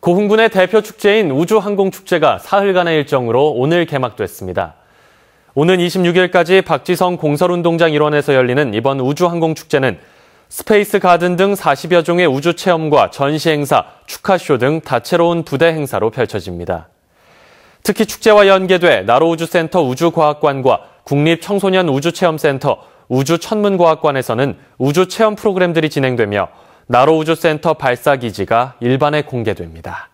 고흥군의 대표 축제인 우주항공축제가 사흘간의 일정으로 오늘 개막됐습니다. 오는 26일까지 박지성 공설운동장 일원에서 열리는 이번 우주항공축제는 스페이스 가든 등 40여 종의 우주 체험과 전시 행사, 축하쇼 등 다채로운 부대 행사로 펼쳐집니다. 특히 축제와 연계돼 나로우주센터 우주과학관과 국립청소년 우주체험센터 우주천문과학관에서는 우주체험 프로그램들이 진행되며 나로우주센터 발사기지가 일반에 공개됩니다.